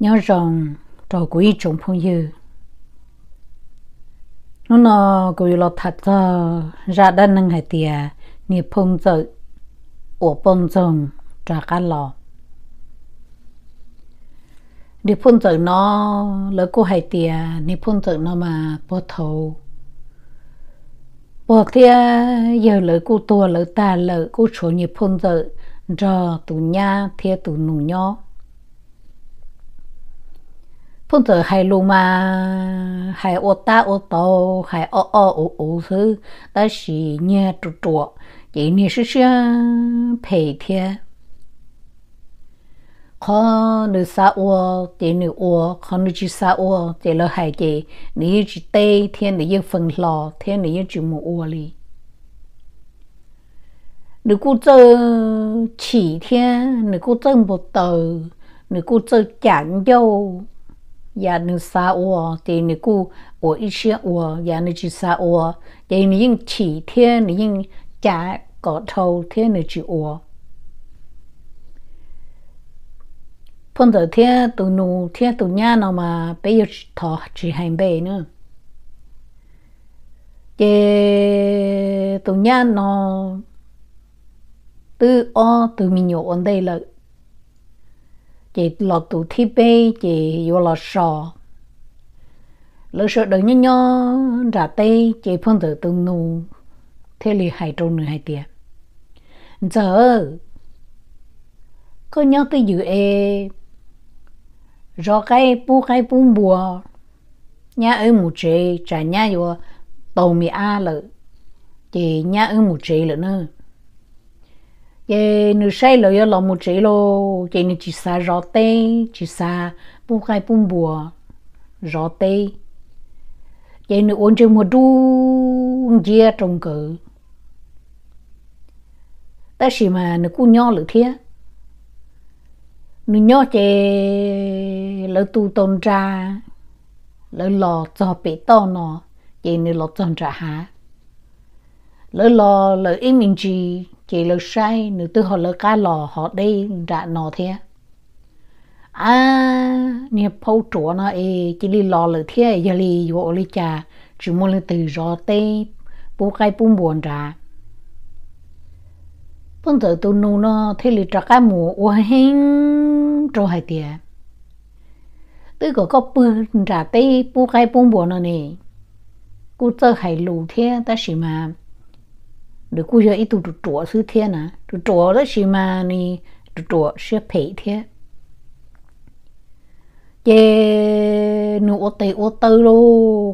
nhớ rằng trò của ý chồng phong dư nó nó của lo thật ra ra đã nâng hai tia nè phong dư ổ phong dòng trả cá lò nè phong dư nó lỡ cô hai tia nè phong dư nó mà bỏ thầu bỏ tia yêu lỡ cô tua lỡ ta lỡ cô chỗ nè phong dư cho tụ nha thia tụ nụ nhau phun từ hay lù mà hay ô ta ô tô hay ô ô ô ô thứ đó là nhẹ trụ trụ chỉ nhẹ sự sự phê thiên khó nữ sa ô chỉ nữ ô khó nữ chỉ sa ô chỉ là hai chỉ nữ chỉ tê thiên nữ yêu phần lò thiên nữ yêu chỉ một ô li nữ cô chơi chỉ thiên nữ cô chơi một tờ nữ cô chơi chán dâu ya dạ, ni sa wo de ni gu wo yi xie wo ya ni ji sa wo de dạ, ni yin qi tian ni yin jia gao tou tian ni ji wo phân tử thiên tụ nụ thiên tụ nha nào mà bây giờ thọ chỉ hành bề nữa chế dạ, tụ nha nó từ o từ mình nhổ ở đây là chị lọ tụ thi bê chị vô lọ sò lỡ sợ đừng nhớ nhớ ra tê chị phân tử tương nụ thế lì hai trâu nửa hai tiền giờ có nhớ tới dự e rõ cái bu cái bu bùa nhà ở một chị trả nhà vô tàu mi a lợ chị nhà ở một chị lợ nữa ye nữ say lo yo lòng mu chế lo ye nữ chỉ xa rõ tê chỉ xa bu khai bu bùa rõ tê ye nữ ôn chế mua đu chia trong cử ta chỉ mà nữ cu nho lử thia nữ nho chế lỡ tu tôn tra lỡ lò cho bị to nó ye nữ lò tôn tra hả lỡ lò lỡ im mình chi chỉ là sai nữ tư họ là cá lò họ đi ra nọ thế à nè phâu chỗ nó ấy chỉ đi lò lỡ thế giờ đi vô lý cha chỉ muốn từ gió tê bố cái bún buồn ra bún giờ tu nô nó thế là trả cái mùa ô hên trâu hai tiền tôi có có bún ra tê bố cái bún buồn nó nè cô chơi hai lù thế ta xí mà rồi cú giờ ít tụ tụ trụ sư thế nè tụ trụ đó xí mà nì sẽ phê thế chế nụ ô tê ô tơ lô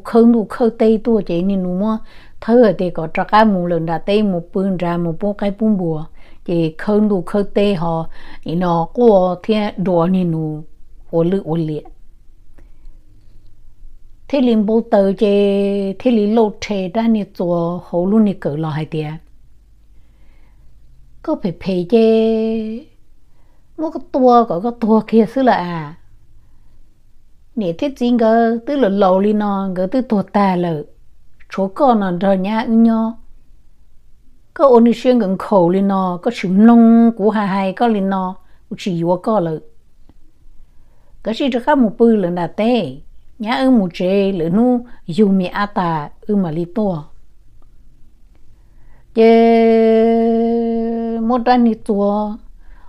khơn nụ tua chế nì nụ mà thơ ở có trắc á mù lần đã tê một bươn ra một bố cái bún bùa chế khơn nụ khơ tê họ ý nó của thế nì nụ ô lự ô liệt thế liền bố tờ chế thế liền lô chê ra nì chùa hổ luôn nì cỡ lò hay tiền ก็ไปเพเจลูกก็ตัวก็ก็ตัวเคียซื้อละอ่ะเนี่ยที่จริงก็ตื้อหล่อหล่อลีนอนก็ตื้อตัวตาเลยชัวก็นอนรอเนี้ยอึเนาะก็โอนิเชียงกันเขาลีนอก็ชิมนงกูหายหายก็ลีนอกูชิวก็เลยก็ชิจะข้ามูปืนเลยนะเต้ยาเออมูเจหรือนู่ยูมีอาตาเออมาลีตัวเจ mua ra nị chùa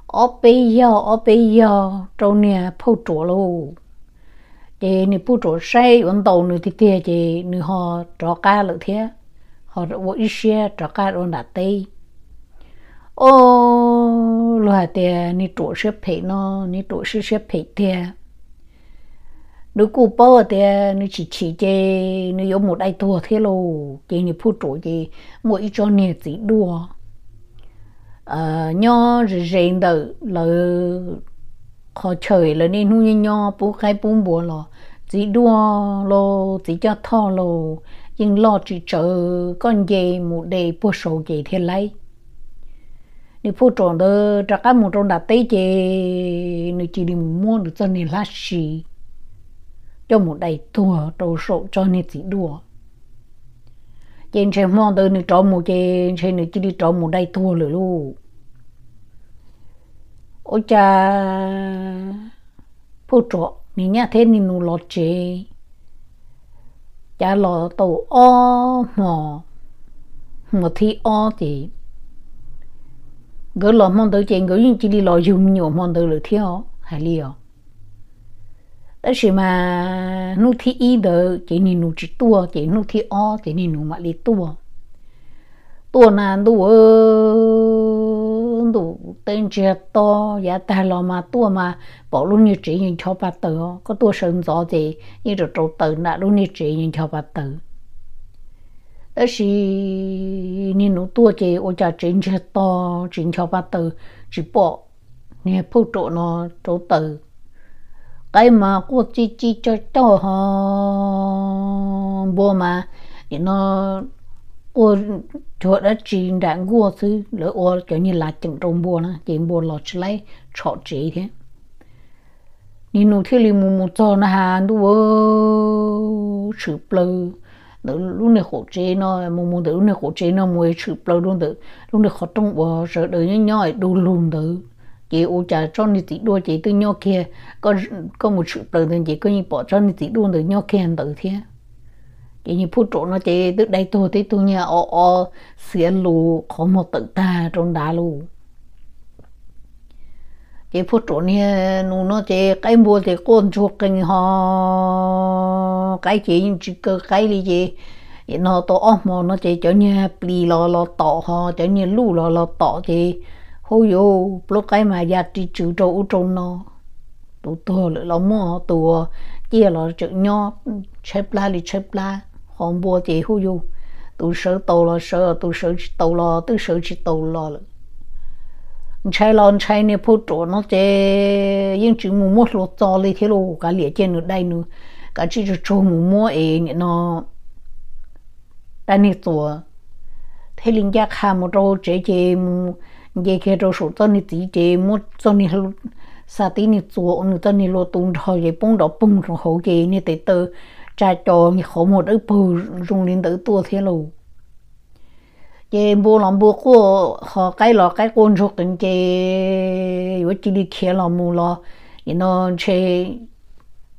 ở bây giờ ở bây giờ trong nè phô chùa luôn chị nị phô chùa say vẫn tàu nị thì kia chị nị họ trọ ca lự thế họ vô ít xe trọ ca luôn đặt tây ô lo hà tè nị chùa xếp thị nó nị chùa xếp xếp thị thế nữ cụ bơ thì nữ chỉ chỉ chơi nữ có một ai thua thế lô chơi nữ phụ chủ chơi mỗi cho nè chỉ đùa ờ nho rèn tự là họ trời là nên nuôi nho bố khai bố bùa lò chỉ đua lô chỉ cho thọ lô nhưng lo chỉ chờ con dê một đề bố sổ dê thế lấy nếu phụ tròn đó chắc các một trong đặt tới chê nếu chỉ đi mua được cho nên là xì cho một đầy thua trâu sổ cho nên chỉ đua trên xe mong tới nữa trộm một trên xe nữa chỉ đi trộm một đây thua rồi luôn ôi cha phụ trọ mình nhá thế nên nó lọt chế cha lọ tàu o mò mò thi o thì gỡ lọ mong tới trên gỡ những chỉ đi lọ dùng nhiều mong tới được thiếu hả liệu đó chỉ mà nu thi y đỡ chỉ nên nu chỉ tua chỉ nu thi o chỉ nên nu mà đi tua tua là đủ đủ tên chia to giá ta lo mà tua mà bỏ luôn như chỉ nhìn cho bà tử có tua sơn gió gì như được trâu tử là luôn như chỉ nhìn cho bà tử đó chỉ nên nu tua chỉ ôi cha chính chia to chính cho bà tử chỉ bỏ nè phụ trụ nó trâu tử cái mà cô chi chi cho cho họ bố mà thì nó cô cho đã chỉ đạn gua thứ lỡ ô kiểu như là chỉnh trong bùa nó chỉ bùa lọt lấy cho chỉ thế nên nó thiết lý mù mù cho nó hà đủ ơ chữ plơ nó lúc này khổ chế nó mù mù đỡ lúc này khổ chế nó mùi chữ plơ luôn được, lúc này khó trong bùa sợ đỡ nhớ nhói đu lùn được chị ô trả cho nên chị đua chị cứ nhau kia có có một sự tự nên chị có như bỏ cho nên chị đua được nhau kia tự thế chị như phụ trụ nó chị từ đây tôi thấy tôi nhà o o xỉa lù có một tự ta trong đá lù chị phụ trụ nha nó nó chị cái mua thì con chuột kinh ho cái chị nhưng chỉ cơ cái gì chị nó to ôm nó chị cho nhà bì lo lo tỏ ho cho nhà lù lo lo tỏ chị hôi yo bố cái mà gia trì chữ trâu u trâu nó tụ tụ lỡ lỡ mò tụ chia là chữ nho chép la li chép la hòn bùa chị hôi yo tụ sợ tàu lò sợ tụ sợ chỉ tàu lò tụ sợ chỉ tàu lò rồi, chạy lò chạy nè phụ trổ nó chê nhưng chữ mù mốt lột cho li thế lô cả lìa trên nữa đây nữa cả chỉ cho trâu mù mò ế nè nó đây nè tụ thế linh giác hà một trâu chế chế mù ye ke ro shu to ni ti je mo to ni lu sa ti ni chu on to ni lo tung tho ye pung do pung ro ho ye ni te tơ cha cho ni khổ một đứa bù rung lên đứa tua thế lù chị bố làm bố cô họ cái lo cái con ruột tình chị với chị đi kia lọ mù lọ thì nó chị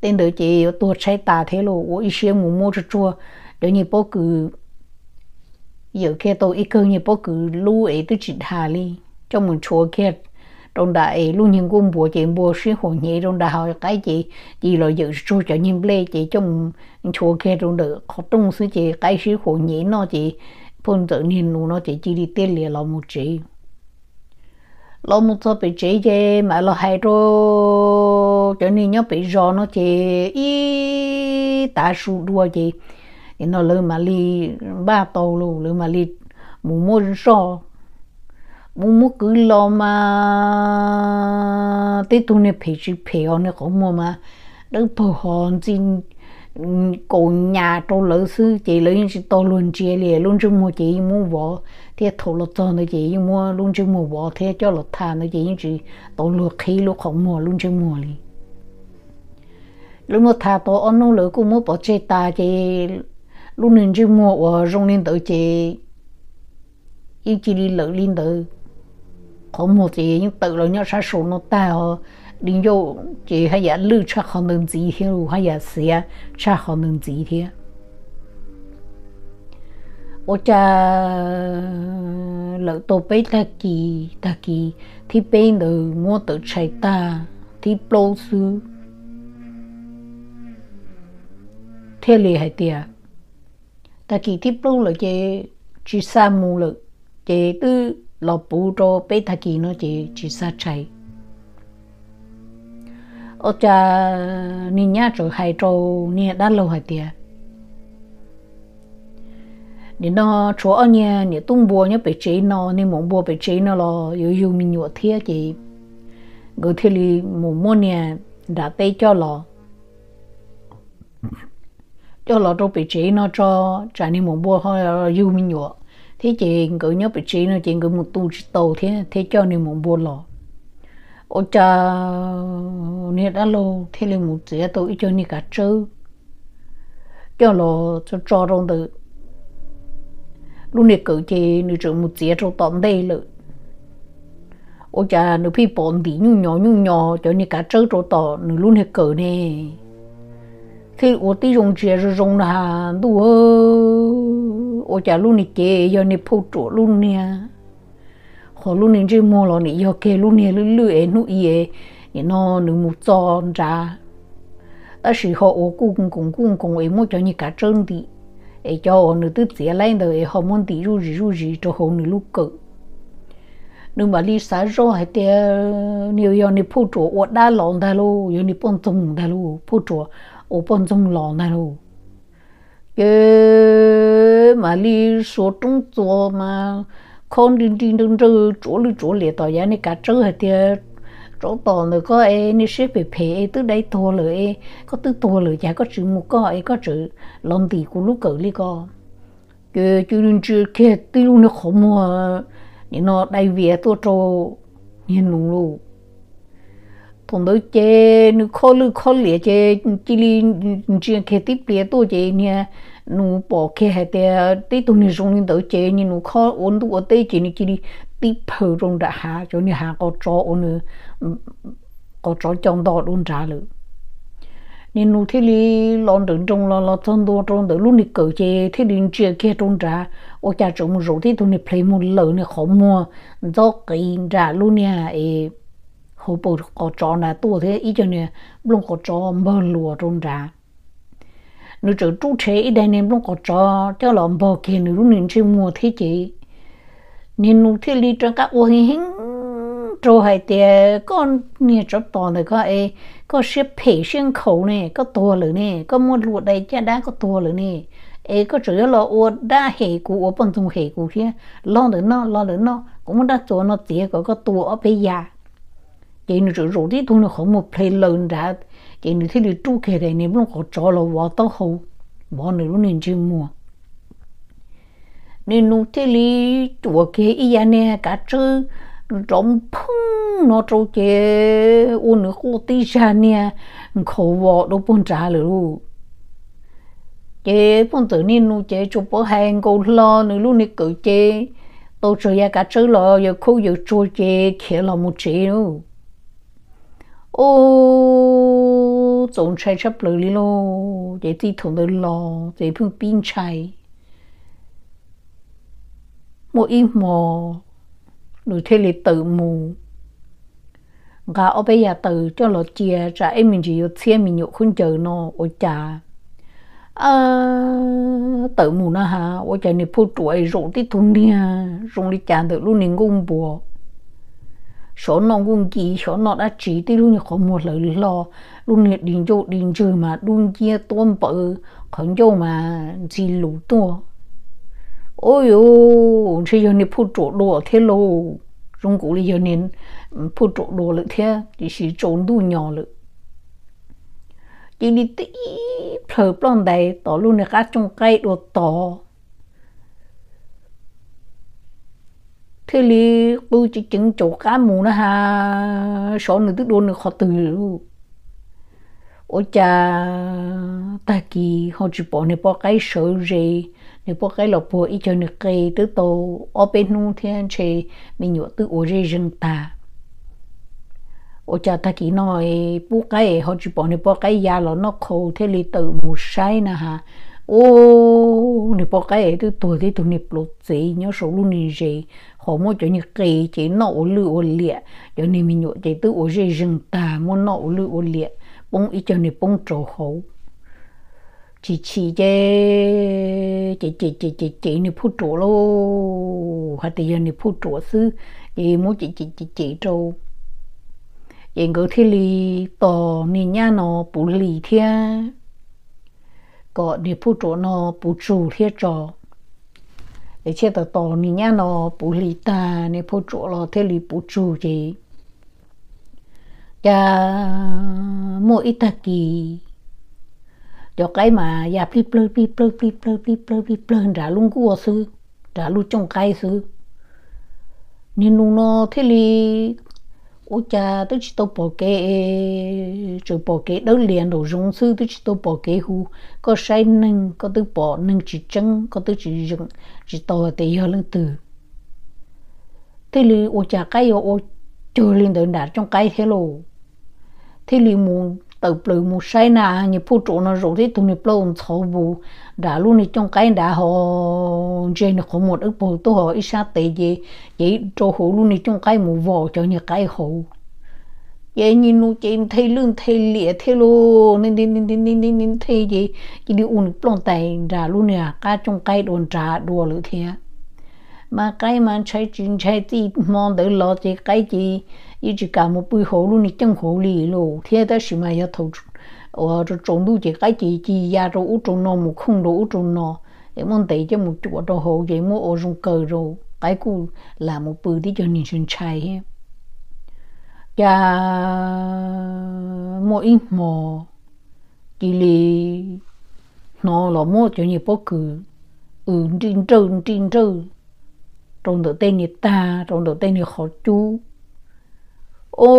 tên đứa chị tôi trái tà thế lù của ý xem mù mô cho chua đứa như bố cứ giờ kia tôi ý cơ như bố cứ lưu ấy tôi chỉ thả đi trong một chỗ kia trong đại luôn những cung bùa chị bùa sĩ hồ nhị trong đại học cái chị chị lo dự số cho nhân lê chị trong chỗ kia trong đó học trong sư chị cái sĩ hồ nhị nó chị phun tự nhiên luôn nó chị chỉ đi tên liền là một chị lo một số bị chị chứ mà lo hai rồi cho nên nhớ bị rò nó chị ý ta sụ đua chị nó lơ mà li ba tàu luôn lơ mà li mù môn so Mm, mu mu cứ lo mà tê tu nè phải chỉ phải họ nè có mua mà đỡ bờ họ chỉ cổ nhà cho lỡ sư chị lỡ những chị to luôn chị lìa luôn chứ mua chị mua vợ thế thổ lột cho nó chị mua luôn chứ mua vợ thế cho lột thà nó chị những chị to lột khí luôn không mua luôn chứ mua đi lúc mà thà to ăn nó lỡ cũng mua bỏ chê ta chị luôn nên chứ mua ở trong nên tự chị ý chị đi lỡ lên tự không một gì nhưng tự lo nhớ sao số nó ta họ đi vô chỉ hay là lưu cho họ nên gì hiểu hay là xia cho họ nên gì thế ô cha lỡ tổ bé ta kỳ ta kỳ thì bé được mua tự chạy ta thì lâu xưa thế lì hay tiệt ta kỳ tiếp lâu là chế chỉ sa mù lực chế tư lo bù cho bé thà kỳ nó chỉ chỉ sa chạy ở cha ni nhá rồi hai cho ni đã lâu hay tiệt nên nó chỗ ở nhà nhà tung bùa nhá bị chế nó nên mong bùa bị chế nó lo yêu yêu mình nhụa thiệt chị người thì li mù mua nhà đã tê cho lo cho lo cho bị chế nó cho trả nên mong bùa hơi yêu mình nhụa thế chị cứ nhớ bị chị nó chị cứ một tu chỉ tàu thế thế cho nên một buồn lọ ô cha nè đã lâu thế là một chị tôi cho nè cả chữ cho lọ cho cho rong từ lúc nè cứ chị nè chữ một chị cho tóm đây lự ô cha nè phi bón đi nhung nhỏ nhung nhỏ cho nè cả chữ cho tỏ nè luôn nè cứ nè thì ô tí rong chia rồi rong là đủ ô chả luôn nè kê giờ này phô chỗ luôn nè họ luôn nè chơi mua rồi này, giờ kê luôn nè lưỡi lưỡi nó ý nó nó một tròn ra ở sự họ ô cùng cùng cùng cùng ấy mua cho như cả trơn đi ấy cho họ nữ tư trẻ lên rồi họ muốn tí ru gì ru gì cho họ nữ lúc cự nhưng mà đi xã rồi hay tiền nhiều giờ này phô chỗ ô đa lon đa lô giờ này bông tùng đa lô phô chỗ 5分钟老难喽。cái mà đi số trung chỗ con đi đi đường chỗ chỗ đi chỗ lệ tỏi giá này cả chỗ hết thì chỗ tỏ có ai nên xếp về phê từ đây thua lời có từ thua lời chả có chữ một có ai có chữ lòng tỷ của lúc cỡ đi co cái chú đừng chưa kia tiêu nó khó mua nó đại việt tôi cho nhìn luôn luôn lìa 同到这你考虑考虑这这里这开的别多这呢，你把开还得对东西容易到这你你考我都我对这你这里对头中的哈，就你哈个找我呢，个找讲到弄啥了。你 nu thế li lon đường trong lo lo thân đua trong từ lúc ni cử chế thế li chia kia trong trả ô cha trộm rủ thế tụi ni play một lợ ni khó mua do cái trả luôn nha ấy hồ bộ có chó là tua thế ý cho nè luôn có chó mơ lùa trong ra nếu chỗ chú chế ý đây nè, luôn có chó cho là bờ kia nếu lúc nên chơi mua thế chị nên nụ thế lý trong các ô hình hình chỗ hay tiền con nè chỗ to này có ai, có xe phê xuyên khẩu nè có tua lửa nè có mua lụa đây cha đá có tua lửa nè ấy có chỗ là ô đa hệ của ô bằng dùng hệ của kia lo được nó lo được nó cũng đã chỗ nó tiếc có có tua ở bây giờ chị nữ rồi đi thôn nó không một play lớn ra chị nữ thấy được chú kể đây nếu không có cho là vợ tao hậu vợ nữ nó nên chưa mua nên nó thấy lý chùa kia ý ya nè cả chứ rộng phung nó trâu kia ô nữ cô tí ra nè khổ vợ đâu bôn trả lời luôn chế phong tử nên nu chế chụp bỏ hàng cầu lo nữa luôn nè cử chế tôi chơi ya cả chứ lo giờ khu giờ chua chế kia là một chế luôn ô tổng chạy chấp lời đi lô để đi thùng đời lò để phương pin chạy mô im mò rồi thế lì tự mù gà ở bây giờ tự cho lọ chia trả em mình chỉ có xe mình nhậu không chờ nó ở chả à, tự mù nó hả ở chả này phụ tuổi rụng tí thùng đi à rụng đi chả được luôn nên ngung bùa สอนนองกุ้งกีสอนน้องอาจีที่รุ่นขโมยเลยรอรุ่นเนี่ดินโจดินจือมาดุงเกียต้นเปิดขันโจมาจีหลูตัวโอ้ยโอ่ชี่ยนี่พูดจดโดเทโลรุ่งกุลยนี่พูดจดโดเลยเทียดิสิจงดูนยอเลยย่นี่ตีเพลิดเพลินใดต่อรุ่นเนี่ก้าจงใกล้ตัวต่อ thế li bưu chỉ chứng chỗ cá mù nó ha số người tức đôn được họ từ ôi cha ta kỳ họ chỉ bỏ này bỏ cái sợ gì này bỏ cái lọ bỏ ít cho nữa cây tứ tổ ở bên nu thiên chế mình nhớ tứ ôi gì dân ta ôi cha ta kỳ nói bú cái họ chỉ bỏ này bỏ cái da lọ nó khô thế li tự mù sai nè ha ô nè bỏ cái ấy tôi tuổi thì tôi nè lột gì nhớ số luôn nè gì họ mua cho những cái chị nọ lự ô lẹ cho nên mình nhớ chị tự ô gì rừng ta mua nọ lự ô lẹ bông ít cho nè bông trổ khẩu chị chị chị chị chị chỉ chỉ chỉ nè phụ trổ lô hay thì giờ nè phụ trổ sư thì mua chị chị chị chị trâu yên cứ thế li tò nè nhá nó bù lì thiên có đi phụ trợ nó phụ chủ hết cho để chết tờ tàu ni nhá nó phụ lý ta này phụ trợ nó thế lý phụ chủ gì cha mỗi ít ta kỳ cho cái mà ya pli pli pli pli pli pli pli pli pli pli đã luôn cua sư đã luôn trong cái sư nên nó thế lý u cha tôi chỉ tôi bỏ cái chỗ bỏ cái đâu liền đồ dùng sư tôi chỉ tôi bỏ cái hu có sai nâng có tu bỏ nâng chỉ chân có tu chỉ dùng chỉ tôi thì giờ lên từ thế lì u cha cái u chơi lên đợi đã trong cái thế lô thế lì muốn tự bự một say nà như phụ trụ nó rồi thì tụi nó plon thổ bù đã luôn đi trong cái đã họ trên nó có một ức bù tôi họ ít sao tệ gì vậy cho họ luôn đi trong cái mù vò cho như cái họ vậy nhìn nó trên thấy lưng thấy lìa thấy luôn nên nên nên nên nên nên thấy gì chỉ đi uống plon tay đã luôn nè cả trong cái đồn trà đùa lửa thế mà cái mà chơi chuyện chơi thì mong tới lo thì cái gì 一直干么背后路你正后里路，天的什么要投，我这中路这个这这呀，这我中那么空路我中那，也么得这么做到好，也么我用狗肉，该股那么背的叫人生菜嘿，呀，么一么，这里 nó là một cho nhiều bố cử ừ trên trơn trên trơn trong đầu tiên người ta trong đầu tiên người họ chú ô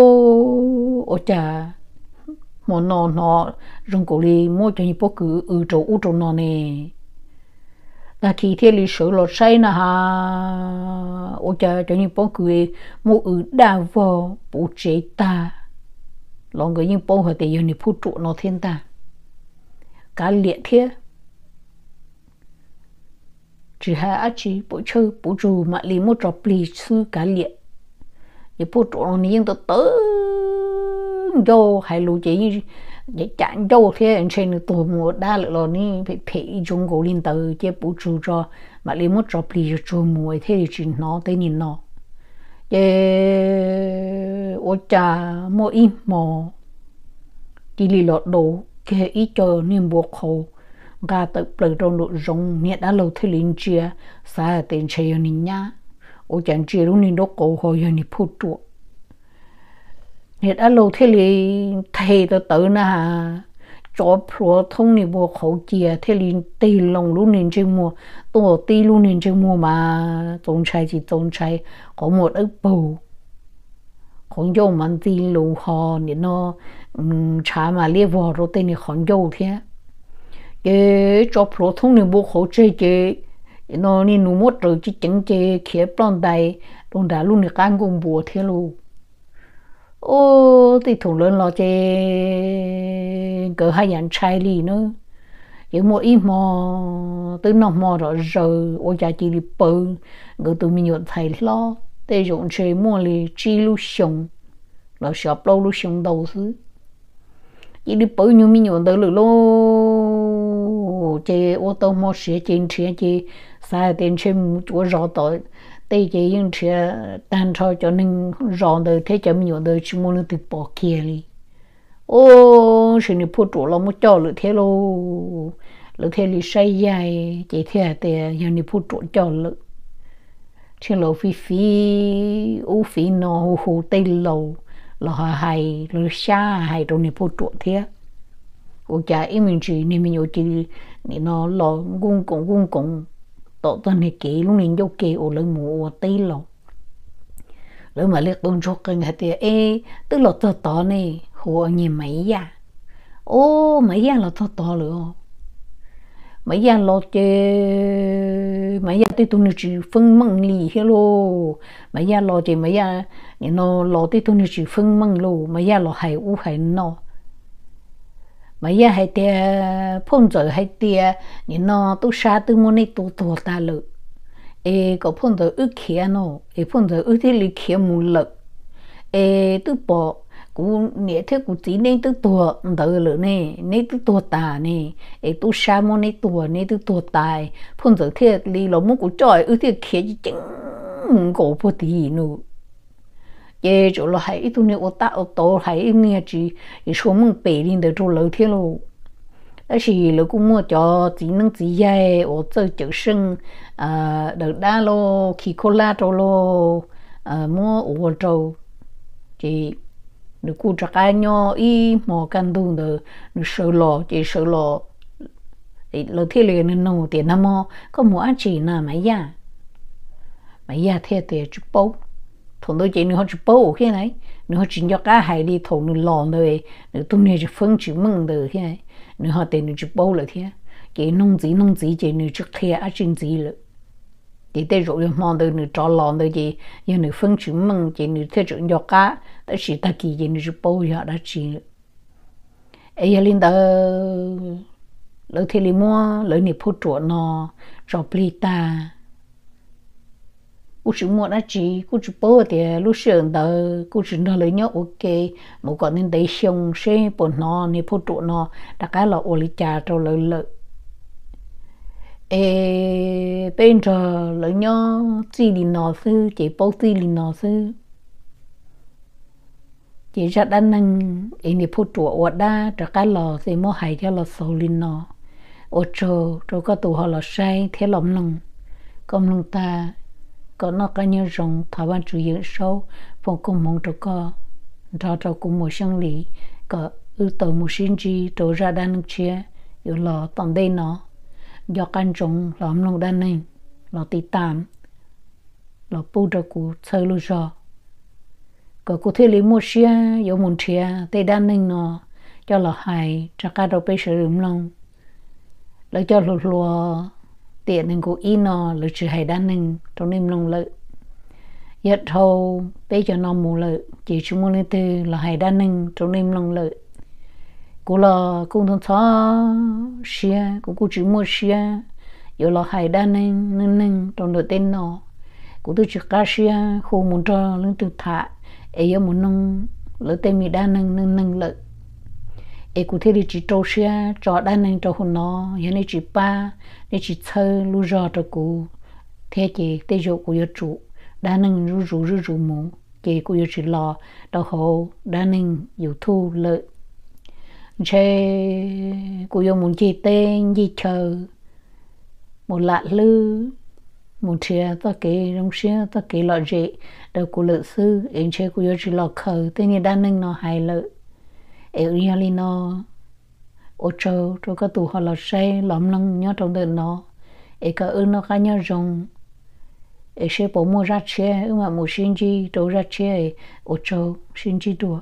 ô chà mà nó nó rong cổ li mỗi cho những bố cứ ở chỗ u chỗ nó nè ta khi thế lịch sử lọt say nà ha ô chà cho những bố cứ mỗi ở đà vò bố chế ta lòng người những bố họ để cho để phụ trụ nó thiên ta cả liệt thế chỉ hai ác chỉ bố chơi bố chủ mà li mỗi trò pli sư cả liệt thì phụ trụ này nhưng tôi tớ vô hay lũ chỉ để chặn vô thế anh trên được tụi một đa lực lo ní phải phải dùng gỗ lên từ chế phụ trụ cho mà lấy một trò plì trụ mùa thế thì chỉ nó tới nhìn nó chế cha mô im mò chỉ lì lọt đồ kia ít cho niềm buộc khổ gà tự plờ trong độ rồng nhẹ đã lâu thế liền chia xa tiền chơi nhá โอ้ยันเจรุนินดกโกหอยนีิพูดตัวเนี่ยอารมณ์ที่เลยเทตตตนะฮะจอบพรัวทงนิบัวเขาเจียที่ลินตีลงลุนินจึงมัวตัวตีลุนินจึงมัวมาตรงชายจีตตรงชายของหมดอึปูของโยมันตีลูฮอเนี่เนาะช้ามาเรียกวอรถเตนี่ของโยเทียเจ้าพระทุ่งนิบัวเขาเจเจ nó nên nụ mốt rồi chứ chẳng chê khía bọn đầy đồng đá luôn được ăn cùng bùa thế luôn ô thì thùng lớn lo chê cỡ hai dạng trai lì nữa chỉ một ít mò tới nó mò rồi rồi ô cha chỉ đi bơ người tụi mình nhận thấy lo để dụng chơi mua lì chi lu sùng là shop lâu lu sùng đầu thứ chỉ đi bơ như mình nhận tới lửa luôn tàu chế ô tô mua xe trên xe chế sai tiền xe chỗ rõ tội tây chế những xe tan cho cho nên rõ đời thế chấm nhiều đời chỉ muốn từ bỏ kia đi ô xe này phụ trụ là một cho lựa thế lô lựa thế lì say dài chế thế thì giờ này phụ trụ cho lựa thế lô phí phi ô phi nó hồ hồ tây lầu là họ hay lựa xa hay trong này phụ trụ thế 我家一明治那边有几你 nó lo gung cũng gung cũng tổ tuần này kỹ lúc này vô kỹ ổ lấy mũ tây lọ lấy mà lấy tôn cho cái người thì ê tức là tổ tổ này hồ nhìn mấy ya ô mấy ya là tổ tổ rồi mấy ya lo chơi mấy ya tới tụi nó chỉ phân măng lì hết lo mấy ya lo chơi mấy ya nó lo tới tụi nó chỉ phân măng lo mấy ya lo hay u hay no vậy giờ hay tia phong rồi hay tia nhìn nó tu sa tu muốn đi tu tu ta lự ê có phong rồi ước kia nó ê phong rồi ước thế lì kia mù lự ê tu bỏ cú nhẹ thế cú chỉ nên tu tu đỡ lự nè nên tu tu ta nè ê tu sa muốn đi tu nên tu tu ta phong rồi thế lì lỗ muốn cú trời ước thế kia chỉ chính cổ phụ tỷ nữa ye chỗ là hay ít tu ta ở tổ hay ít chỉ số mong bể lên được chỗ lâu thiên lo đó là lâu cũng mua cho chỉ năng chỉ dạy ở chơi chữ sinh à được đa lo khi cô la chỗ lo à mua ở chỗ chỉ được cô chắc ai nhau ý mò căn tu được được sợ lo chỉ sợ lo thì lâu thiên liền nên nô tiền nam mò có mua ăn chỉ nào mà ya mà ya thế thì chụp bốc thằng tôi chỉ nó chỉ bố khi này nó chỉ nhóc cá hải đi thằng nó lò nơi nó tôi này chỉ phân chỉ mừng được khi này nó họ tiền nó chỉ bố rồi thế cái nông dân nông dân chỉ nó chỉ thấy ở trên gì rồi thì tới rồi mang được nó cho lò nơi gì giờ nó phân chỉ mừng chỉ nó thế chỉ nhóc cá đó chỉ ta kỳ chỉ nó chỉ bố họ đã chỉ ấy giờ linh đó lỡ thì li mua lỡ này phô chuột nó cho plita cô chú mua nó chỉ cô chú bố thì lúc sáng đó cô chú nó lấy nhau ok một con nên đấy xong xe bọn nó nên phụ trụ nó đã cái là ô lý cha cho lợi lợi ê bên giờ lấy nhau chỉ đi nó sư chỉ bố chỉ đi nó sư chỉ ra đa năng ấy nên phụ trụ ở đa cho cái là sẽ mua hay cho là sầu lên nó ô chờ rồi có tụ họ là sai thế lòng lòng công lòng ta có nó cái như rồng thảo ban chủ yếu sâu phong cùng mong cho có thảo cho cũng một sinh lý có ư tổ một sinh chi tổ ra đan chia yếu lò tầm đây nó do căn rồng lòm lòng đan này lò tì tạm lò bù cho cụ chơi lưu rồi có cụ thể lý mua xe yếu muốn chia tê đan này nó cho lò hài cho cả đầu bê sử dụng lòng lấy cho lùa lùa tiền nên cô in nó lựa chữ hay đan nên trong niềm lòng lự, yết thâu bây giờ nó mù lự chỉ chúng muốn lên từ là hay đan nên trong niềm lòng lự, cô là cũng thông thó xia cô cô chỉ mua xia giờ là hay đan nên nên nên trong đội tên nó cô tôi chỉ cá xia khu muốn cho lên từ thả ấy muốn nông lỡ tên mi đan nên nên nông lợi ai cụ thể chỉ trâu xe cho đàn năng cho hồn nó hiện nay chỉ ba để chỉ thơ lu rò cho cô. thế chị tê cho cô yêu chủ đàn năng ru rủ ru rủ mù chị cô yêu chỉ lo, đào hồ đàn năng yêu thu lợi chế cô yêu muốn chị tên gì chờ một lạ lư một chia ta kể rong xe ta kể lọ rệ đâu cô lợi sư em chế cô yêu chỉ lo khờ thế nên đàn năng nó hài lợi ở riêng nó ô trâu trâu có tụ họ là say lắm lắm nhớ trong đời nó ở cả ư nó cá nhớ rồng ở xe bỏ mua ra xe ư mà mua sinh chi trâu ra xe ở ô trâu sinh chi đùa